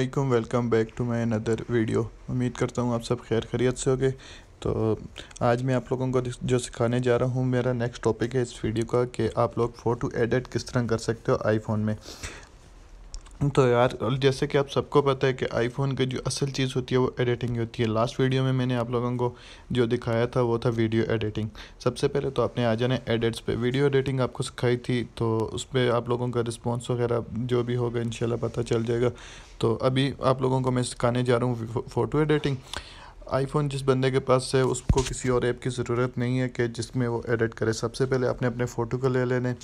वालेकुम welcome back to my another video उम्मीद करता हूँ आप सब खैर खरीत से होगे तो आज मैं आप लोगों को जो सिखाने जा रहा हूँ मेरा नेक्स्ट टॉपिक है इस वीडियो का कि आप लोग फ़ोटो एडिट किस तरह कर सकते हो आईफोन में हम्म, तो यार जैसे कि आप सबको पता है कि आईफोन की जो असल चीज़ होती है वो एडिटिंग होती है लास्ट वीडियो में मैंने आप लोगों को जो दिखाया था वो था वीडियो एडिटिंग सबसे पहले तो आपने आ जाना एडिट्स पे वीडियो एडिटिंग आपको सिखाई थी तो उस पर आप लोगों का रिस्पॉन्स वगैरह जो भी होगा इन पता चल जाएगा तो अभी आप लोगों को मैं सिखाने जा रहा हूँ फ़ोटो एडिटिंग आईफोन जिस बंदे के पास है उसको किसी और ऐप की ज़रूरत नहीं है कि जिसमें वो एडिट करे सबसे पहले आपने अपने फ़ोटो को ले लेने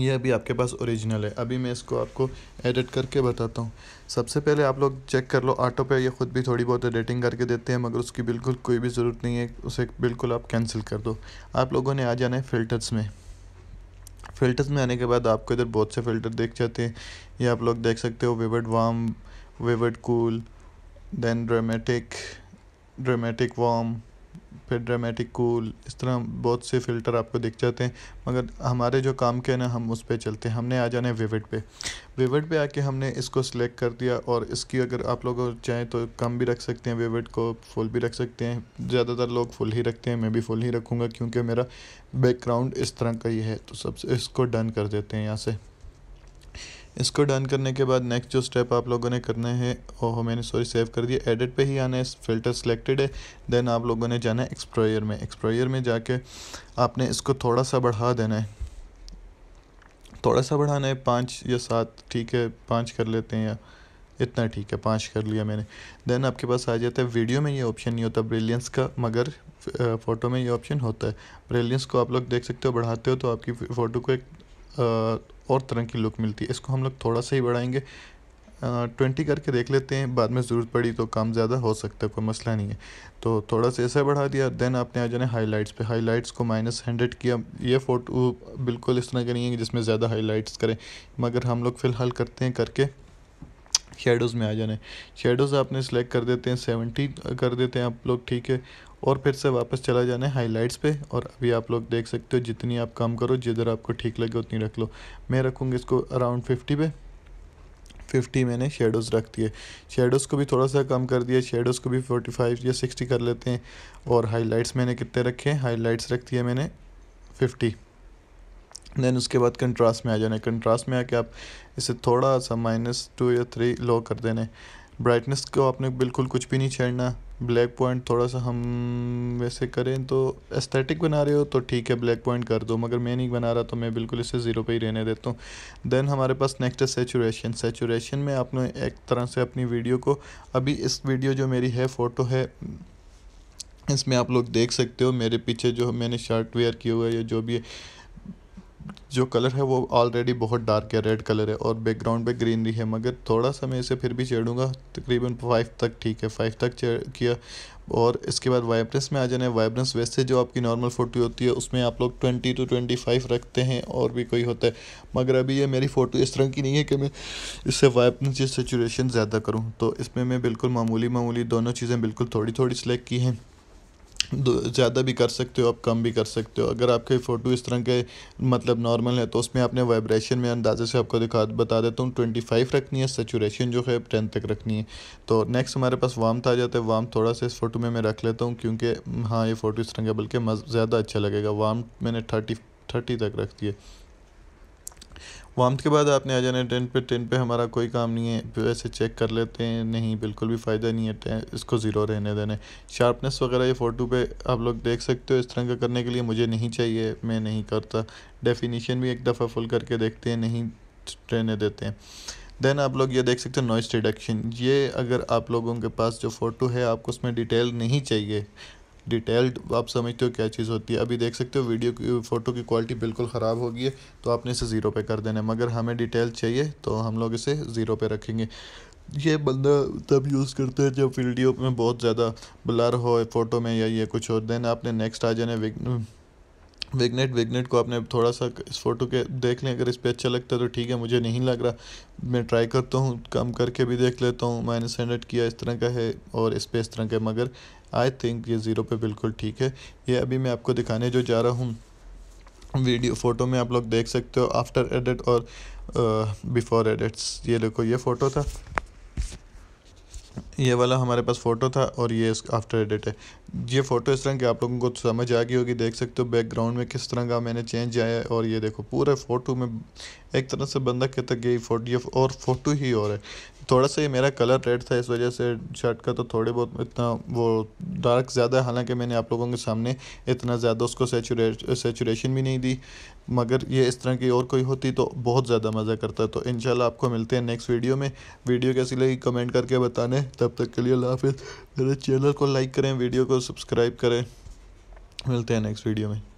ये अभी आपके पास ओरिजिनल है अभी मैं इसको आपको एडिट करके बताता हूँ सबसे पहले आप लोग चेक कर लो ऑटो पे ये ख़ुद भी थोड़ी बहुत एडिटिंग करके देते हैं मगर उसकी बिल्कुल कोई भी ज़रूरत नहीं है उसे बिल्कुल आप कैंसिल कर दो आप लोगों ने आ जाना है फ़िल्टर्स में फ़िल्टर्स में आने के बाद आपको इधर बहुत से फ़िल्टर देख जाते हैं ये आप लोग देख सकते हो vivid warm vivid cool then dramatic dramatic warm फिर ड्रामेटिक कूल इस तरह बहुत से फ़िल्टर आपको दिख जाते हैं मगर हमारे जो काम के ना हम उस पर चलते हैं हमने आ जाना है विविड पे विविड पे आके हमने इसको सिलेक्ट कर दिया और इसकी अगर आप लोग चाहें तो कम भी रख सकते हैं विविड को फुल भी रख सकते हैं ज़्यादातर लोग फुल ही रखते हैं मैं भी फुल ही रखूँगा क्योंकि मेरा बैकग्राउंड इस तरह का ही है तो सबसे इसको डन कर देते हैं यहाँ से इसको डन करने के बाद नेक्स्ट जो स्टेप आप लोगों ने करना है ओह मैंने सॉरी सेव कर दिया एडिट पे ही आना है फिल्टर सिलेक्टेड है देन आप लोगों ने जाना है एक्सप्लोयर में एक्सप्लोयर में जाके आपने इसको थोड़ा सा बढ़ा देना है थोड़ा सा बढ़ाना है पाँच या सात ठीक है पाँच कर लेते हैं या इतना ठीक है पाँच कर लिया मैंने देन आपके पास आ जाता है वीडियो में ये ऑप्शन नहीं होता ब्रिलियंस का मगर फ़ोटो में ये ऑप्शन होता है ब्रिलियंस को आप लोग देख सकते हो बढ़ाते हो तो आपकी फ़ोटो को एक और तरह की लुक मिलती है इसको हम लोग थोड़ा सा ही बढ़ाएंगे ट्वेंटी करके देख लेते हैं बाद में ज़रूरत पड़ी तो काम ज़्यादा हो सकता है कोई मसला नहीं है तो थोड़ा सा ऐसा बढ़ा दिया देन आपने आ जाना हाईलाइट्स पे हाईलाइट्स को माइनस हंड्रेड किया ये फ़ोटो बिल्कुल इस तरह के नहीं है जिसमें ज़्यादा हाईलाइट्स करें मगर हम लोग फ़िलहाल करते हैं करके शेडोज़ में आ जाना है शेडोज़ आपने सेलेक्ट कर देते हैं सेवेंटी कर देते हैं आप लोग ठीक है और फिर से वापस चला जाना है हाईलाइट्स पे और अभी आप लोग देख सकते हो जितनी आप कम करो जिधर आपको ठीक लगे उतनी रख लो मैं रखूँगी इसको अराउंड फिफ्टी पे फिफ्टी मैंने शेडोज़ रख दिए शेडोज़ को भी थोड़ा सा कम कर दिया शेडोज़ को भी फोर्टी फाइव या सिक्सटी कर लेते हैं और हाईलाइट्स मैंने कितने रखे हैं हाईलाइट्स रख दिए मैंने फिफ्टी देन उसके बाद कंट्रास्ट में आ जाना है कंट्रास्ट में आके आप इसे थोड़ा सा माइनस टू या थ्री लो कर देने ब्राइटनेस को आपने बिल्कुल कुछ भी नहीं छेड़ना ब्लैक पॉइंट थोड़ा सा हम वैसे करें तो एस्थेटिक बना रहे हो तो ठीक है ब्लैक पॉइंट कर दो मगर मैं नहीं बना रहा तो मैं बिल्कुल इसे ज़ीरो पे ही रहने देता हूँ देन हमारे पास नेक्स्ट है सेचुरेशन सेचुरेशन में आपने एक तरह से अपनी वीडियो को अभी इस वीडियो जो मेरी है फ़ोटो है इसमें आप लोग देख सकते हो मेरे पीछे जो मैंने शर्ट वेयर किया हुआ है या जो भी है जो कलर है वो ऑलरेडी बहुत डार्क है रेड कलर है और बैकग्राउंड पे ग्रीनरी है मगर थोड़ा सा मैं इसे फिर भी छेड़ूंगा तकरीबन फाइव तक ठीक है फाइव तक चेड़ किया और इसके बाद वाइब्रेंस में आ जाना है वाइब्रेंस वैसे जो आपकी नॉर्मल फोटो होती है उसमें आप लोग ट्वेंटी टू ट्वेंटी फाइव रखते हैं और भी कोई होता है मगर अभी ये मेरी फ़ोटो इस तरह की नहीं है कि मैं इससे वाइब्रेंस या सेचुरेशन ज़्यादा करूँ तो इसमें मैं बिल्कुल मामूली मामूली दोनों चीज़ें बिल्कुल थोड़ी थोड़ी सेलेक्ट की हैं ज़्यादा भी कर सकते हो आप कम भी कर सकते हो अगर आपके फ़ोटो इस तरह के मतलब नॉर्मल है तो उसमें आपने वाइब्रेशन में अंदाजे से आपको दिखा बता देता हूँ ट्वेंटी फाइव रखनी है सेचुरेशन जो है टेन तक रखनी है तो नेक्स्ट हमारे पास वाम आ जाता है वाम थोड़ा सा इस फ़ोटो में मैं रख लेता हूँ क्योंकि हाँ ये फ़ोटो इस तरह का बल्कि ज़्यादा अच्छा लगेगा वाम मैंने थर्टी थर्टी तक रख दिया वाम्थ के बाद आपने आ जाना है पे टेंट पे हमारा कोई काम नहीं है वैसे चेक कर लेते हैं नहीं बिल्कुल भी फ़ायदा नहीं है टें इसको ज़ीरो रहने देने शार्पनेस वगैरह ये फ़ोटो पे आप लोग देख सकते हो इस तरह का करने के लिए मुझे नहीं चाहिए मैं नहीं करता डेफिनेशन भी एक दफ़ा फुल करके देखते हैं नहीं रहने देते हैं देन आप लोग ये देख सकते हैं नॉइस डिडक्शन ये अगर आप लोगों के पास जो फ़ोटो है आपको उसमें डिटेल नहीं चाहिए डिटेल्ड आप समझते हो क्या चीज़ होती है अभी देख सकते हो वीडियो की फ़ोटो की क्वालिटी बिल्कुल ख़राब होगी है तो आपने इसे ज़ीरो पे कर देना है मगर हमें डिटेल चाहिए तो हम लोग इसे ज़ीरो पे रखेंगे ये बंदा तब यूज़ करता है जब वीडियो में बहुत ज़्यादा ब्लर हो फ़ोटो में या ये कुछ और देन आपने नेक्स्ट आ जाना विगनेट विगनेट को आपने थोड़ा सा इस फ़ोटो के देख लें अगर इस पर अच्छा लगता है तो ठीक है मुझे नहीं लग रहा मैं ट्राई करता हूँ कम करके भी देख लेता हूँ माइनस हंड्रेड किया इस तरह का है और इस पर इस तरह का मगर आई थिंक ये ज़ीरो पे बिल्कुल ठीक है ये अभी मैं आपको दिखाने जो जा रहा हूँ वीडियो फ़ोटो में आप लोग देख सकते हो आफ्टर एडिट और बिफोर एडिट्स ये देखो ये फ़ोटो था ये वाला हमारे पास फ़ोटो था और ये आफ्टर एडिट है ये फ़ोटो इस तरह की आप लोगों को समझ आ गई होगी देख सकते हो बैकग्राउंड में किस तरह का मैंने चेंज आया है और ये देखो पूरे फ़ोटो में एक तरह से बंदा कहता गई फ़ोटो ये और फ़ोटो ही और है थोड़ा सा ये मेरा कलर रेड था इस वजह से शर्ट का तो थोड़े बहुत इतना वो डार्क ज़्यादा है हालांकि मैंने आप लोगों के सामने इतना ज़्यादा उसको सेचुरे सेचुरेशन भी नहीं दी मगर ये इस तरह की और कोई होती तो बहुत ज़्यादा मज़ा करता तो इन आपको मिलते हैं नेक्स्ट वीडियो में वीडियो कैसी लगी कमेंट करके बताने तब तक के लिए अल्लाह मेरे चैनल को लाइक करें वीडियो को सब्सक्राइब करें मिलते हैं नेक्स्ट वीडियो में